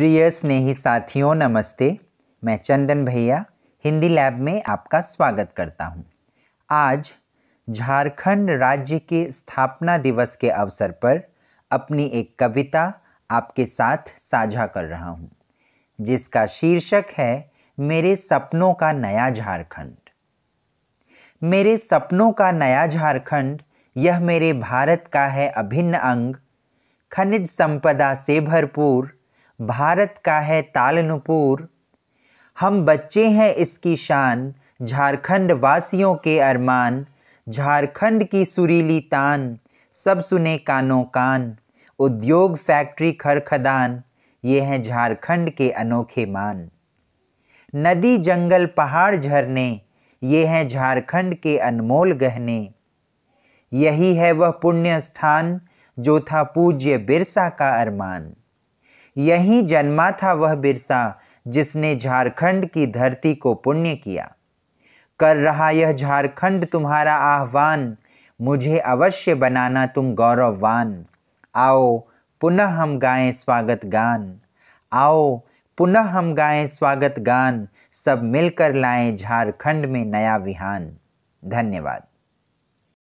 प्रिय स्नेही साथियों नमस्ते मैं चंदन भैया हिंदी लैब में आपका स्वागत करता हूं। आज झारखंड राज्य के स्थापना दिवस के अवसर पर अपनी एक कविता आपके साथ साझा कर रहा हूं, जिसका शीर्षक है मेरे सपनों का नया झारखंड मेरे सपनों का नया झारखंड यह मेरे भारत का है अभिन्न अंग खनिज संपदा से भरपूर भारत का है ताल नुपुर हम बच्चे हैं इसकी शान झारखंड वासियों के अरमान झारखंड की सुरीली तान सब सुने कानों कान उद्योग फैक्ट्री खरखदान ये हैं झारखंड के अनोखे मान नदी जंगल पहाड़ झरने ये हैं झारखंड के अनमोल गहने यही है वह पुण्य स्थान जो था पूज्य बिरसा का अरमान यहीं जन्मा था वह बिरसा जिसने झारखंड की धरती को पुण्य किया कर रहा यह झारखंड तुम्हारा आह्वान मुझे अवश्य बनाना तुम गौरववान आओ पुनः हम गाएं स्वागत गान आओ पुनः हम गाएं स्वागत गान सब मिलकर लाएं झारखंड में नया विहान धन्यवाद